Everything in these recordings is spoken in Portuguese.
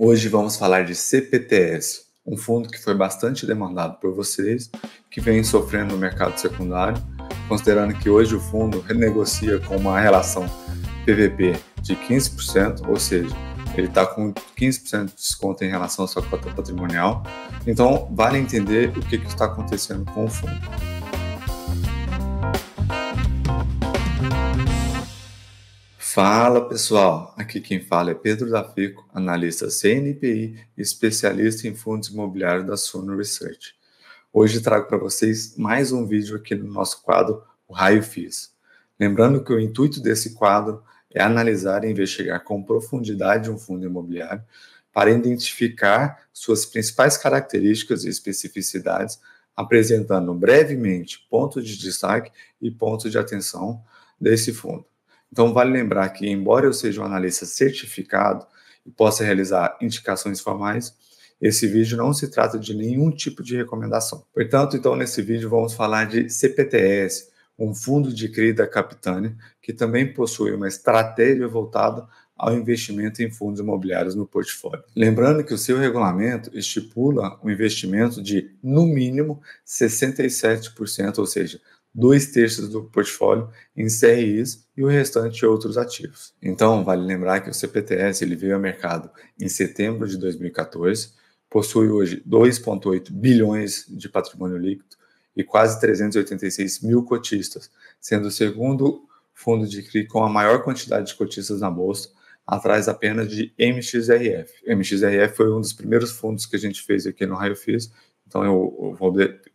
Hoje vamos falar de CPTS, um fundo que foi bastante demandado por vocês, que vem sofrendo no mercado secundário, considerando que hoje o fundo renegocia com uma relação PVP de 15%, ou seja, ele está com 15% de desconto em relação à sua cota patrimonial. Então, vale entender o que, que está acontecendo com o fundo. Fala pessoal, aqui quem fala é Pedro Dafico, analista CNPI e especialista em fundos imobiliários da Suno Research. Hoje trago para vocês mais um vídeo aqui no nosso quadro O Raio Fis. Lembrando que o intuito desse quadro é analisar e investigar com profundidade um fundo imobiliário para identificar suas principais características e especificidades, apresentando brevemente pontos de destaque e pontos de atenção desse fundo. Então, vale lembrar que, embora eu seja um analista certificado e possa realizar indicações formais, esse vídeo não se trata de nenhum tipo de recomendação. Portanto, então, nesse vídeo vamos falar de CPTS, um fundo de CRI da Capitânia, que também possui uma estratégia voltada ao investimento em fundos imobiliários no portfólio. Lembrando que o seu regulamento estipula um investimento de, no mínimo, 67%, ou seja, dois terços do portfólio em CRIs e o restante outros ativos. Então, vale lembrar que o CPTS ele veio ao mercado em setembro de 2014, possui hoje 2,8 bilhões de patrimônio líquido e quase 386 mil cotistas, sendo o segundo fundo de CRI com a maior quantidade de cotistas na bolsa, atrás apenas de MXRF. MXRF foi um dos primeiros fundos que a gente fez aqui no Raio Fis, então eu vou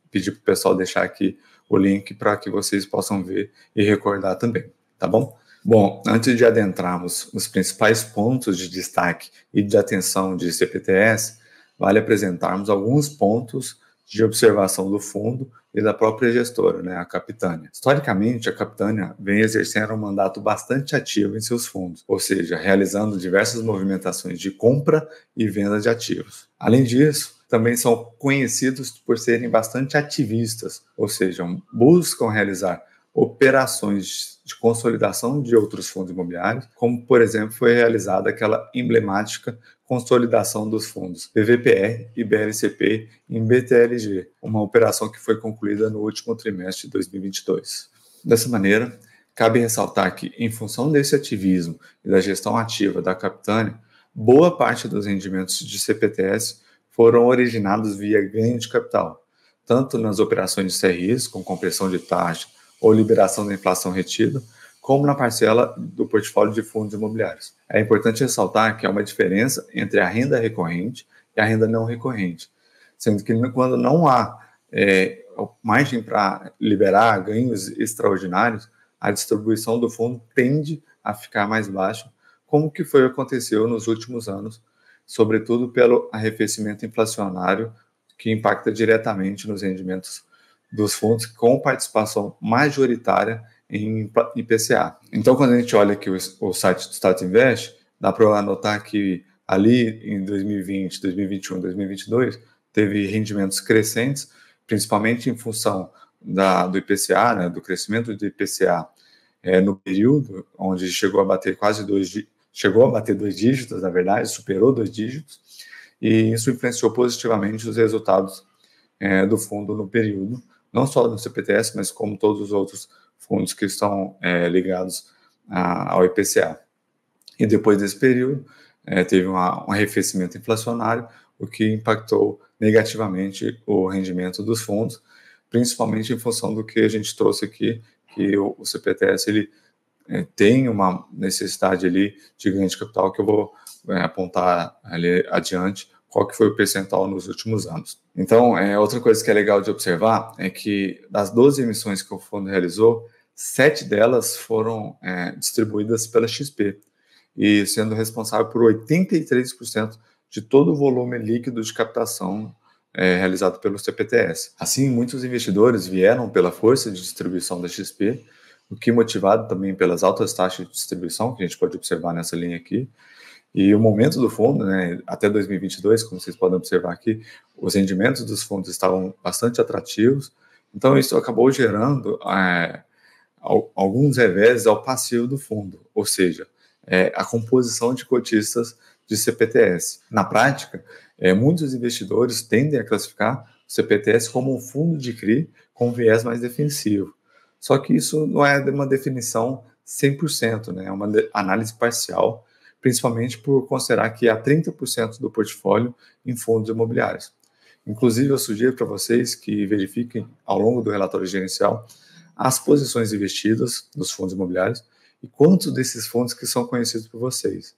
pedir para o pessoal deixar aqui o link para que vocês possam ver e recordar também, tá bom? Bom, antes de adentrarmos os principais pontos de destaque e de atenção de CPTS, vale apresentarmos alguns pontos de observação do fundo e da própria gestora, né, a Capitânia. Historicamente, a Capitânia vem exercendo um mandato bastante ativo em seus fundos, ou seja, realizando diversas movimentações de compra e venda de ativos. Além disso, também são conhecidos por serem bastante ativistas, ou seja, buscam realizar operações de consolidação de outros fundos imobiliários, como por exemplo foi realizada aquela emblemática consolidação dos fundos PVPR e BLCP em BTLG, uma operação que foi concluída no último trimestre de 2022. Dessa maneira, cabe ressaltar que, em função desse ativismo e da gestão ativa da Capitânia, boa parte dos rendimentos de CPTS foram originados via ganho de capital, tanto nas operações de CRIs, com compressão de taxa ou liberação da inflação retida, como na parcela do portfólio de fundos imobiliários. É importante ressaltar que há uma diferença entre a renda recorrente e a renda não recorrente, sendo que quando não há é, margem para liberar ganhos extraordinários, a distribuição do fundo tende a ficar mais baixa, como que foi aconteceu nos últimos anos sobretudo pelo arrefecimento inflacionário, que impacta diretamente nos rendimentos dos fundos, com participação majoritária em IPCA. Então, quando a gente olha aqui o, site do Status Invest, dá para anotar que ali em 2020, 2021, 2022, teve rendimentos crescentes, principalmente em função da, do IPCA, né, do crescimento do IPCA é, eh, no período, onde chegou a bater quase dois chegou a bater dois dígitos, na verdade, superou dois dígitos, e isso influenciou positivamente os resultados é, do fundo no período, não só no CPTS, mas como todos os outros fundos que estão é, ligados a, ao IPCA. E depois desse período, é, teve uma, um arrefecimento inflacionário, o que impactou negativamente o rendimento dos fundos, principalmente em função do que a gente trouxe aqui, que o, o CPTS ele é, tem uma necessidade ali de ganho de capital que eu vou é, apontar ali adiante qual que foi o percentual nos últimos anos. Então, é, outra coisa que é legal de observar é que das 12 emissões que o fundo realizou, sete delas foram é, distribuídas pela XP e sendo responsável por 83% de todo o volume líquido de captação é, realizado pelo CPTS. Assim, muitos investidores vieram pela força de distribuição da XP o que motivado também pelas altas taxas de distribuição que a gente pode observar nessa linha aqui. E o momento do fundo, né, até 2022, como vocês podem observar aqui, os rendimentos dos fundos estavam bastante atrativos, então isso acabou gerando é, alguns revés ao passivo do fundo, ou seja, é, a composição de cotistas de CPTS. Na prática, é, muitos investidores tendem a classificar o CPTS como um fundo de CRI com viés mais defensivo. Só que isso não é uma definição 100%, né? é uma análise parcial, principalmente por considerar que há 30% do portfólio em fundos imobiliários. Inclusive, eu sugiro para vocês que verifiquem ao longo do relatório gerencial as posições investidas nos fundos imobiliários e quantos desses fundos que são conhecidos por vocês.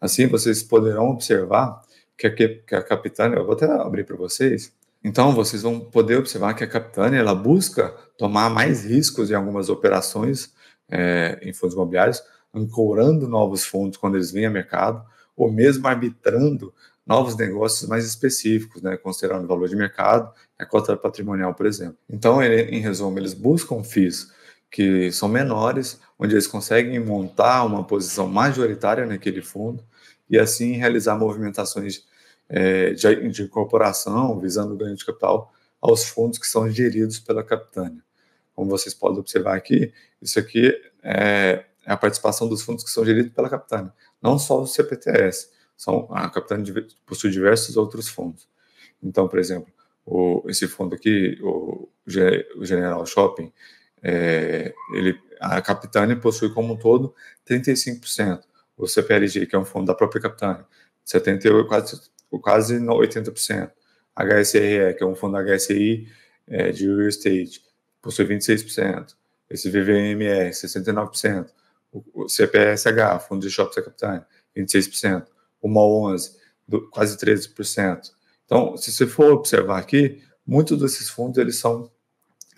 Assim, vocês poderão observar que a, que Capitânia, eu vou até abrir para vocês, então, vocês vão poder observar que a Capitânia ela busca tomar mais riscos em algumas operações é, em fundos imobiliários, ancorando novos fundos quando eles vêm a mercado, ou mesmo arbitrando novos negócios mais específicos, né, considerando o valor de mercado, a cota patrimonial, por exemplo. Então, em resumo, eles buscam FIIs que são menores, onde eles conseguem montar uma posição majoritária naquele fundo e assim realizar movimentações é, de, de, incorporação, visando o ganho de capital, aos fundos que são geridos pela Capitânia. Como vocês podem observar aqui, isso aqui é, é a participação dos fundos que são geridos pela Capitânia, não só o CPTS, são, a Capitânia possui diversos outros fundos. Então, por exemplo, o, esse fundo aqui, o, o General Shopping, é, ele, a Capitânia possui como um todo 35%. O CPLG, que é um fundo da própria Capitânia, 78, quase quase 80%. HSRE, que é um fundo HSI é, de real estate, possui 26%. Esse VVMR, 69%. O, o CPSH, fundo de shopping capital, 26%. O MAL 11, do, quase 13%. Então, se você for observar aqui, muitos desses fundos eles são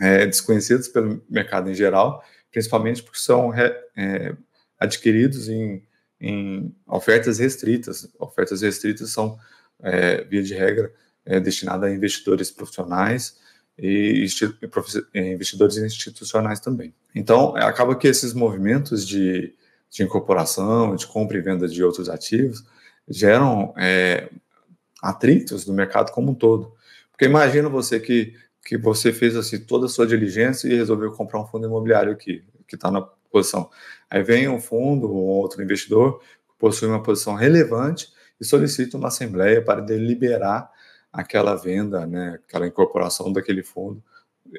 é, desconhecidos pelo mercado em geral, principalmente porque são re, é, adquiridos em, em ofertas restritas. Ofertas restritas são é, via de regra, é destinada a investidores profissionais e é, investidores institucionais também. Então, é, acaba que esses movimentos de, de incorporação, de compra e venda de outros ativos, geram é, atritos no mercado como um todo. Porque imagina você que, que você fez assim, toda a sua diligência e resolveu comprar um fundo imobiliário aqui, que está na posição. Aí vem um fundo, um outro investidor, que possui uma posição relevante e solicita uma assembleia para deliberar aquela venda, né, aquela incorporação daquele fundo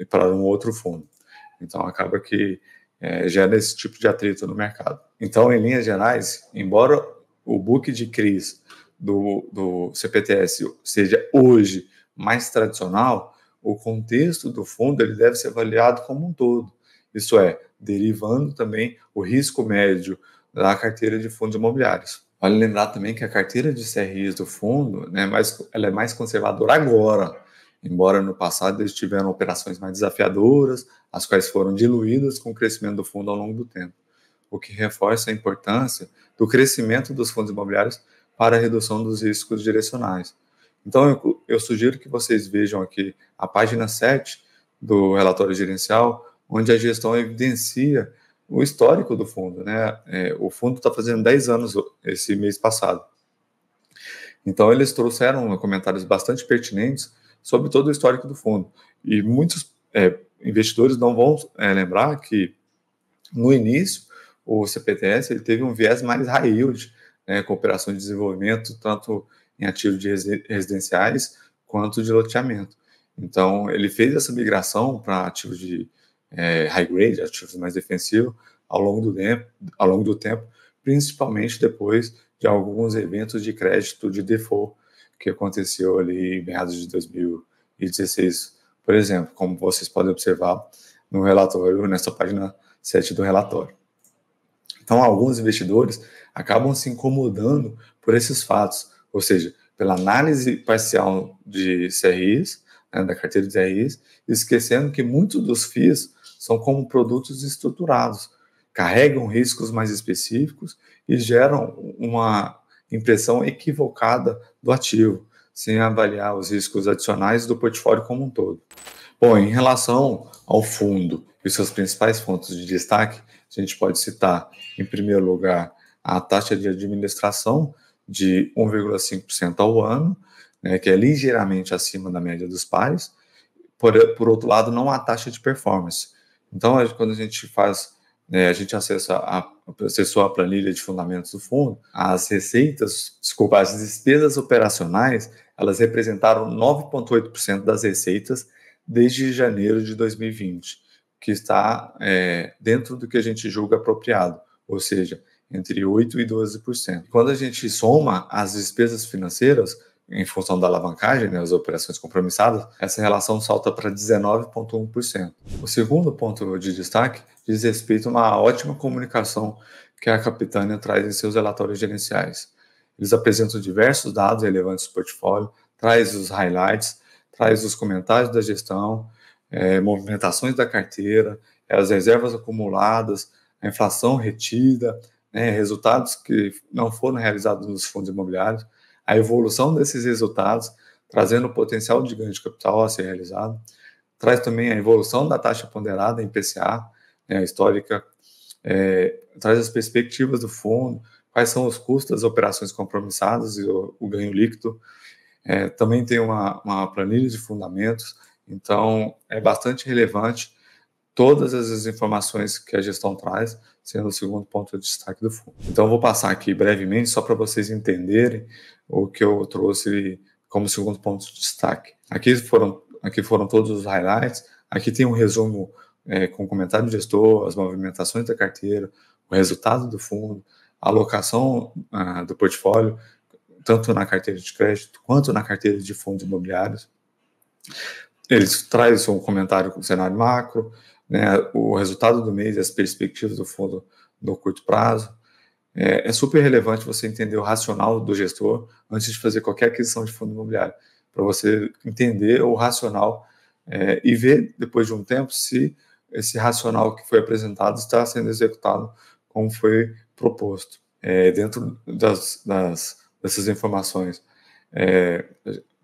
para um outro fundo. Então acaba que é, gera é esse tipo de atrito no mercado. Então, em linhas gerais, embora o book de CRIs do, do CPTS seja hoje mais tradicional, o contexto do fundo ele deve ser avaliado como um todo. Isso é, derivando também o risco médio da carteira de fundos imobiliários. Vale lembrar também que a carteira de CRIs do fundo né, é mais, ela é mais conservadora agora, embora no passado eles tiveram operações mais desafiadoras, as quais foram diluídas com o crescimento do fundo ao longo do tempo, o que reforça a importância do crescimento dos fundos imobiliários para a redução dos riscos direcionais. Então, eu, eu sugiro que vocês vejam aqui a página 7 do relatório gerencial, onde a gestão evidencia o histórico do fundo, né? É, o fundo está fazendo 10 anos esse mês passado. Então, eles trouxeram comentários bastante pertinentes sobre todo o histórico do fundo. E muitos é, investidores não vão é, lembrar que, no início, o CPTS ele teve um viés mais high yield, né, Cooperação de desenvolvimento, tanto em ativos de residenciais quanto de loteamento. Então, ele fez essa migração para ativos de é, high grade, ativos mais defensivos, ao longo do tempo, ao longo do tempo, principalmente depois de alguns eventos de crédito de default que aconteceu ali em meados de 2016, por exemplo, como vocês podem observar no relatório, nessa página 7 do relatório. Então, alguns investidores acabam se incomodando por esses fatos, ou seja, pela análise parcial de CRIs, né, da carteira de CRIs, esquecendo que muitos dos FIIs são como produtos estruturados, carregam riscos mais específicos e geram uma impressão equivocada do ativo, sem avaliar os riscos adicionais do portfólio como um todo. Bom, em relação ao fundo e seus principais pontos de destaque, a gente pode citar, em primeiro lugar, a taxa de administração de 1,5% ao ano, né, que é ligeiramente acima da média dos pares. Por, por outro lado, não há taxa de performance, então, quando a gente faz, né, a gente acessa a, acessou a planilha de fundamentos do fundo, as receitas, desculpa, as despesas operacionais, elas representaram 9,8% das receitas desde janeiro de 2020, que está é, dentro do que a gente julga apropriado, ou seja, entre 8% e 12%. Quando a gente soma as despesas financeiras, em função da alavancagem, né, as operações compromissadas, essa relação salta para 19,1%. O segundo ponto de destaque diz respeito a uma ótima comunicação que a Capitânia traz em seus relatórios gerenciais. Eles apresentam diversos dados relevantes do portfólio, traz os highlights, traz os comentários da gestão, é, movimentações da carteira, as reservas acumuladas, a inflação retida, né, resultados que não foram realizados nos fundos imobiliários a evolução desses resultados, trazendo o potencial de ganho de capital a ser realizado, traz também a evolução da taxa ponderada em PCA, né, histórica, é, traz as perspectivas do fundo, quais são os custos das operações compromissadas e o, o ganho líquido. É, também tem uma, uma planilha de fundamentos, então é bastante relevante todas as informações que a gestão traz, sendo o segundo ponto de destaque do fundo. Então, eu vou passar aqui brevemente só para vocês entenderem o que eu trouxe como segundo ponto de destaque. Aqui foram, aqui foram todos os highlights. Aqui tem um resumo é, com comentário do gestor, as movimentações da carteira, o resultado do fundo, a alocação ah, do portfólio, tanto na carteira de crédito quanto na carteira de fundos imobiliários. Eles trazem um comentário com o cenário macro, né, o resultado do mês e as perspectivas do fundo no curto prazo. É, é, super relevante você entender o racional do gestor antes de fazer qualquer aquisição de fundo imobiliário, para você entender o racional é, e ver, depois de um tempo, se esse racional que foi apresentado está sendo executado como foi proposto. É, dentro das, das, dessas informações, é,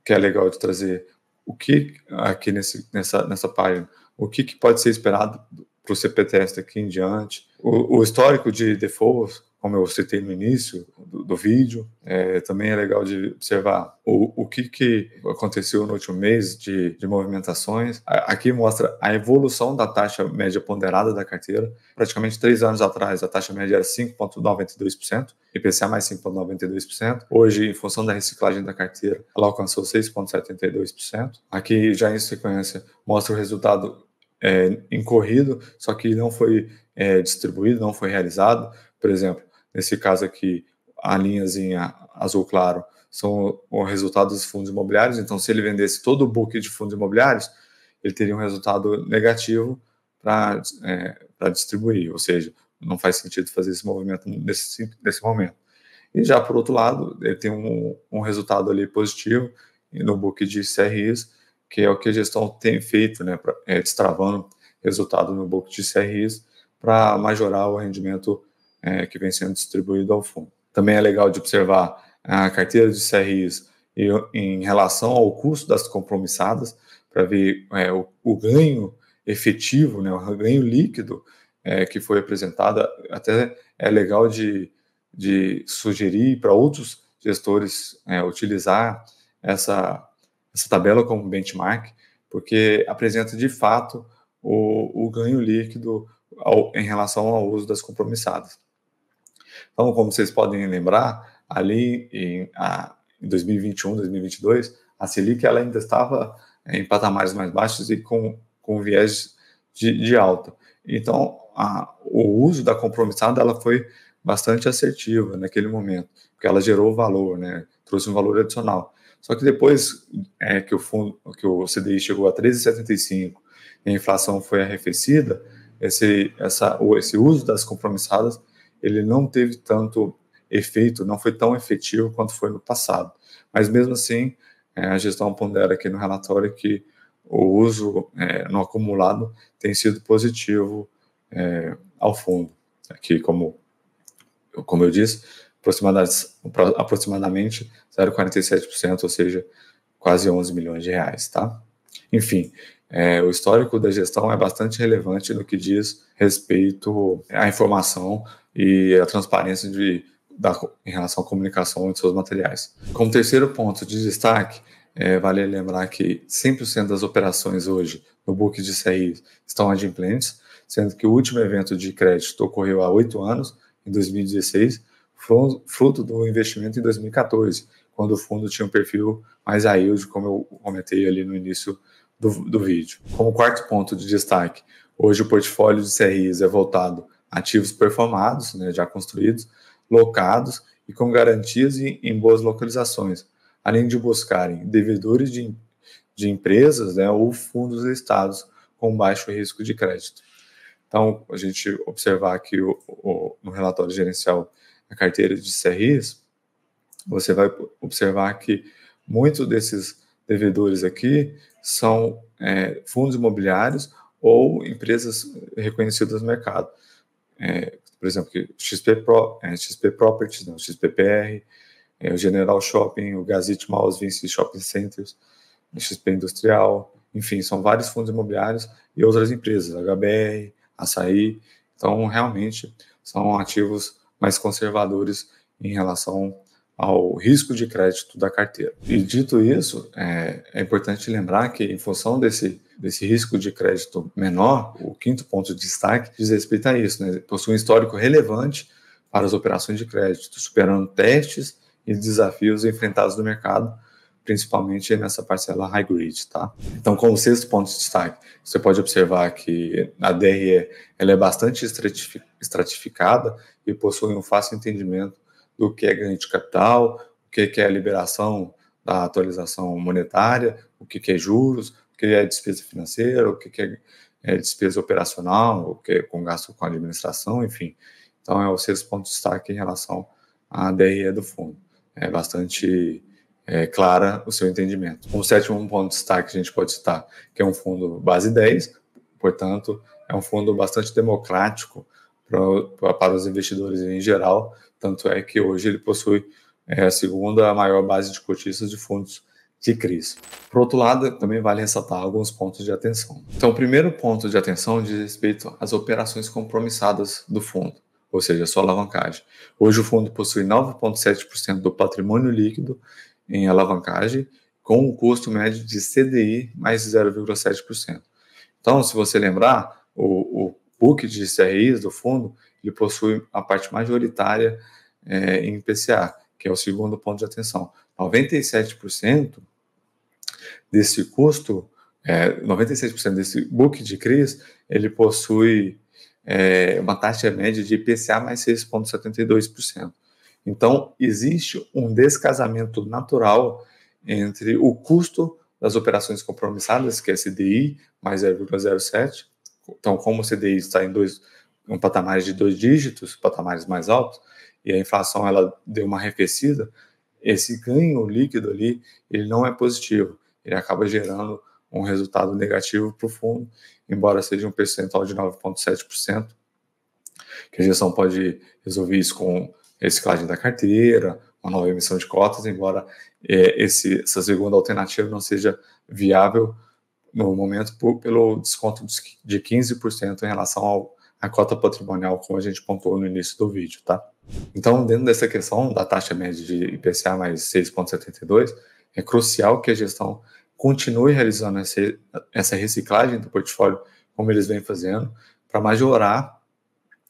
que é legal de trazer o que aqui nesse, nessa, nessa página o que, que pode ser esperado para o CPTS daqui em diante, o, o histórico de default, como eu citei no início do, do vídeo, é, também é legal de observar o, o que, que aconteceu no último mês de, de movimentações. Aqui mostra a evolução da taxa média ponderada da carteira. Praticamente três anos atrás, a taxa média era 5,92%, IPCA mais 5,92%. Hoje, em função da reciclagem da carteira, ela alcançou 6,72%. Aqui, já em sequência, mostra o resultado é, incorrido, só que não foi é, distribuído, não foi realizado. Por exemplo, nesse caso aqui, a linhazinha azul claro são o resultado dos fundos imobiliários. Então, se ele vendesse todo o book de fundos imobiliários, ele teria um resultado negativo para é, distribuir, ou seja, não faz sentido fazer esse movimento nesse, nesse momento. E já por outro lado, ele tem um, um resultado ali positivo no book de CRIs, que é o que a gestão tem feito, né, pra, é, destravando resultado no banco de CRIs para majorar o rendimento é, que vem sendo distribuído ao fundo. Também é legal de observar a carteira de CRIs e, em relação ao custo das compromissadas, para ver é, o, o, ganho efetivo, né, o ganho líquido é, que foi apresentado. Até é legal de, de sugerir para outros gestores é, utilizar essa essa tabela como benchmark, porque apresenta de fato o, o ganho líquido ao, em relação ao uso das compromissadas. Então, como vocês podem lembrar, ali em, a, em 2021, 2022, a Selic ela ainda estava em patamares mais baixos e com, com viés de, de alta. Então, a, o uso da compromissada ela foi bastante assertiva naquele momento, porque ela gerou valor, né? trouxe um valor adicional. Só que depois é, que, o fundo, que o CDI chegou a 13,75 e a inflação foi arrefecida, esse, essa, esse uso das compromissadas ele não teve tanto efeito, não foi tão efetivo quanto foi no passado. Mas mesmo assim, é, a gestão pondera aqui no relatório que o uso é, no acumulado tem sido positivo é, ao fundo. Aqui, como, como eu disse, aproximadamente 0,47%, ou seja, quase 11 milhões de reais, tá? Enfim, é, o histórico da gestão é bastante relevante no que diz respeito à informação e à transparência de, da, em relação à comunicação de seus materiais. Como terceiro ponto de destaque, é, vale lembrar que 100% das operações hoje no book de CRI estão adimplentes, sendo que o último evento de crédito ocorreu há oito anos, em 2016, fruto do investimento em 2014, quando o fundo tinha um perfil mais a yield, como eu comentei ali no início do, do vídeo. Como quarto ponto de destaque, hoje o portfólio de CRIs é voltado a ativos performados, né, já construídos, locados e com garantias e em boas localizações, além de buscarem devedores de, de empresas né, ou fundos listados com baixo risco de crédito. Então, a gente observar aqui o, o, no relatório gerencial a carteira de CRIs, você vai observar que muitos desses devedores aqui são é, fundos imobiliários ou empresas reconhecidas no mercado. É, por exemplo, XP, Pro, é, XP Properties, não, XPPR, é, o General Shopping, o Gazit Malls Vinci Shopping Centers, XP Industrial, enfim, são vários fundos imobiliários e outras empresas, HBR, Açaí. Então, realmente, são ativos mais conservadores em relação ao risco de crédito da carteira. E dito isso, é, é, importante lembrar que, em função desse, desse risco de crédito menor, o quinto ponto de destaque diz respeito a isso, né? possui um histórico relevante para as operações de crédito, superando testes e desafios enfrentados no mercado, principalmente nessa parcela high grid, tá? Então, como sexto ponto de destaque, você pode observar que a DRE ela é bastante estratificada e possui um fácil entendimento do que é ganho de capital, o que é a liberação da atualização monetária, o que é juros, o que é despesa financeira, o que é, é despesa operacional, o que é com gasto com administração, enfim. Então, é o sexto ponto de destaque em relação à DRE do fundo. É bastante é, clara o seu entendimento. Um sétimo ponto de destaque que a gente pode citar, que é um fundo base 10, portanto, é um fundo bastante democrático pra, para os investidores em geral, tanto é que hoje ele possui é, a segunda maior base de cotistas de fundos de crise. Por outro lado, também vale ressaltar alguns pontos de atenção. Então, o primeiro ponto de atenção diz respeito às operações compromissadas do fundo, ou seja, a sua alavancagem. Hoje, o fundo possui 9,7% do patrimônio líquido em alavancagem, com um custo médio de CDI mais 0,7%. Então, se você lembrar, o, o book de CRIs do fundo, ele possui a parte majoritária é, em PCA, que é o segundo ponto de atenção. 97% desse custo, é, 96% desse book de CRIs, ele possui é, uma taxa média de IPCA mais 6,72%. Então, existe um descasamento natural entre o custo das operações compromissadas, que é CDI mais 0,07. Então, como o CDI está em dois um patamares de dois dígitos, patamares mais altos, e a inflação ela deu uma arrefecida, esse ganho líquido ali, ele não é positivo. Ele acaba gerando um resultado negativo para o fundo, embora seja um percentual de 9,7%, que a gestão pode resolver isso com reciclagem da carteira, uma nova emissão de cotas, embora é, esse, essa segunda alternativa não seja viável no momento por, pelo desconto de 15% em relação ao, à cota patrimonial, como a gente pontuou no início do vídeo, tá? Então, dentro dessa questão da taxa média de IPCA mais 6,72, é crucial que a gestão continue realizando essa, essa reciclagem do portfólio, como eles vêm fazendo, para majorar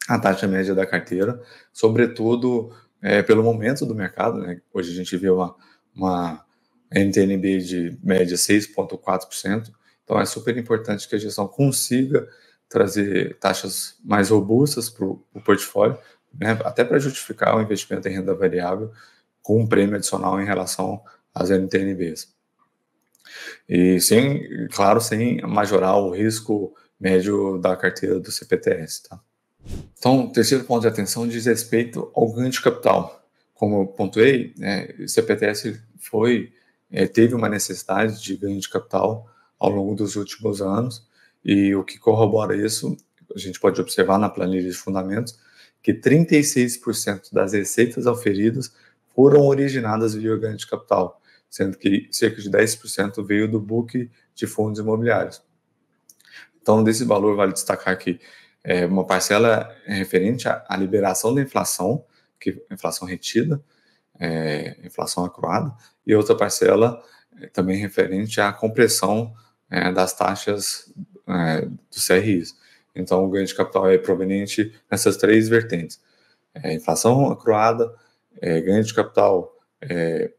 a taxa média da carteira, sobretudo é, pelo momento do mercado. Né? Hoje a gente vê uma, uma NTNB de média 6,4%, então é super importante que a gestão consiga trazer taxas mais robustas para o portfólio, né? até para justificar o investimento em renda variável com um prêmio adicional em relação às NTNBs. E sem, claro, sem majorar o risco médio da carteira do CPTS, tá? Então, o terceiro ponto de atenção diz respeito ao ganho de capital. Como eu pontuei, né, o CPTS foi, é, teve uma necessidade de ganho de capital ao longo dos últimos anos, e o que corrobora isso, a gente pode observar na planilha de fundamentos, que 36% das receitas oferidas foram originadas via ganho de capital, sendo que cerca de 10% veio do book de fundos imobiliários. Então, desse valor, vale destacar que é, uma parcela é referente à, à, liberação da inflação, que inflação retida, é, inflação acruada, e outra parcela é também referente à compressão é, das taxas do CRIs. Então, o ganho de capital é proveniente dessas três vertentes: inflação acruada, ganho de capital é,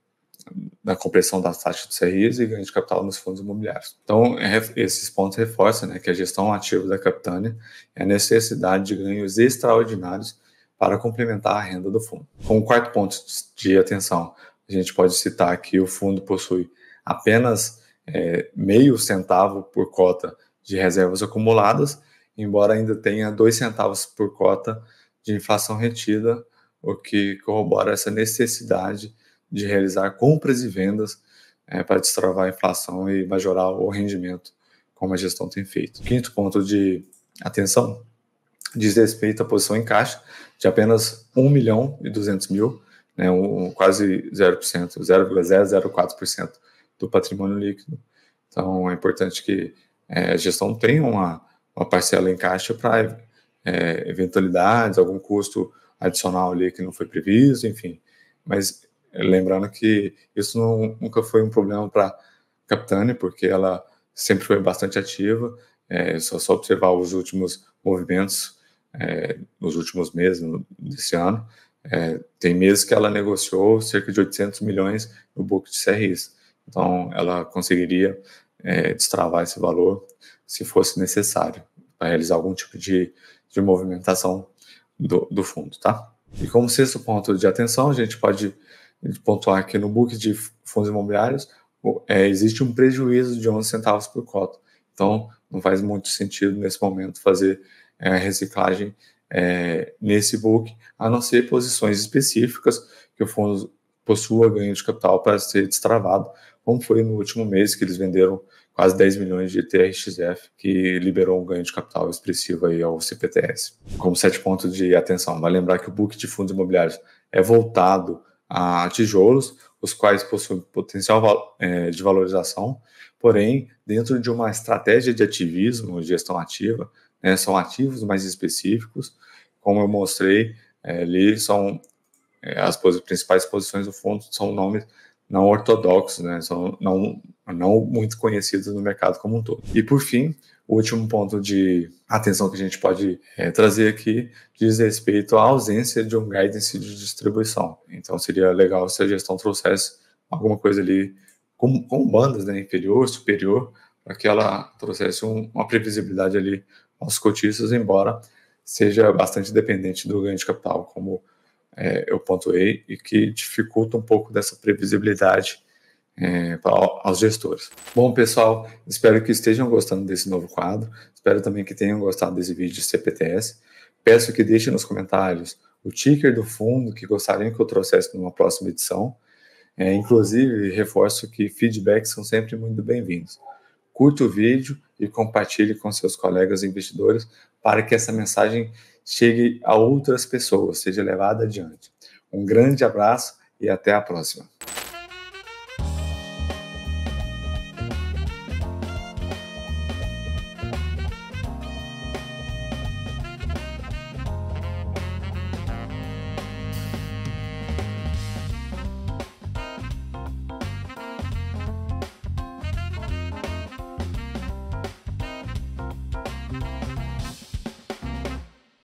na compressão da taxa do CRIs e ganho de capital nos fundos imobiliários. Então, esses pontos reforçam né, que a gestão ativa da Capitânia é a necessidade de ganhos extraordinários para complementar a renda do fundo. Como quarto ponto de atenção, a gente pode citar que o fundo possui apenas é, meio centavo por cota de reservas acumuladas, embora ainda tenha dois centavos por cota de inflação retida, o que corrobora essa necessidade de realizar compras e vendas é, para destravar a inflação e majorar o rendimento, como a gestão tem feito. Quinto ponto de atenção diz respeito à posição em caixa de apenas 1 milhão e 200 mil, né, um, quase 0%, 0,004% do patrimônio líquido. Então é importante que é, a gestão tenha uma, uma parcela em caixa para é, eventualidades, algum custo adicional ali que não foi previsto, enfim. Mas Lembrando que isso não, nunca foi um problema para Capitane, porque ela sempre foi bastante ativa, é só, só observar os últimos movimentos é, nos últimos meses desse ano. É, tem meses que ela negociou cerca de 800 milhões no book de CRIs. Então, ela conseguiria é, destravar esse valor se fosse necessário para realizar algum tipo de, de movimentação do, do fundo, tá? E como sexto ponto de atenção, a gente pode pontuar aqui no book de fundos imobiliários, é, existe um prejuízo de 11 centavos por cota. Então, não faz muito sentido nesse momento fazer é, reciclagem é, nesse book, a não ser posições específicas que o fundo possua ganho de capital para ser destravado, como foi no último mês que eles venderam quase 10 milhões de TRXF, que liberou um ganho de capital expressivo aí ao CPTS. Como sete pontos de atenção, vai lembrar que o book de fundos imobiliários é voltado a tijolos, os quais possuem potencial é, de valorização, porém, dentro de uma estratégia de ativismo, gestão ativa, né, são ativos mais específicos, como eu mostrei, é, ali são é, as principais posições do fundo são nomes não ortodoxos, né, são não, não muito conhecidos no mercado como um todo. E por fim, o último ponto de atenção que a gente pode é, trazer aqui diz respeito à ausência de um guidance de distribuição. Então, seria legal se a gestão trouxesse alguma coisa ali com, com bandas né, inferior, superior, para que ela trouxesse um, uma previsibilidade ali aos cotistas, embora seja bastante dependente do ganho de capital, como é, eu pontuei, e que dificulta um pouco dessa previsibilidade é, aos gestores. Bom, pessoal, espero que estejam gostando desse novo quadro. Espero também que tenham gostado desse vídeo de CPTS. Peço que deixem nos comentários o ticker do fundo que gostariam que eu trouxesse numa próxima edição. É, inclusive, reforço que feedbacks são sempre muito bem-vindos. Curta o vídeo e compartilhe com seus colegas investidores para que essa mensagem chegue a outras pessoas, seja levada adiante. Um grande abraço e até a próxima.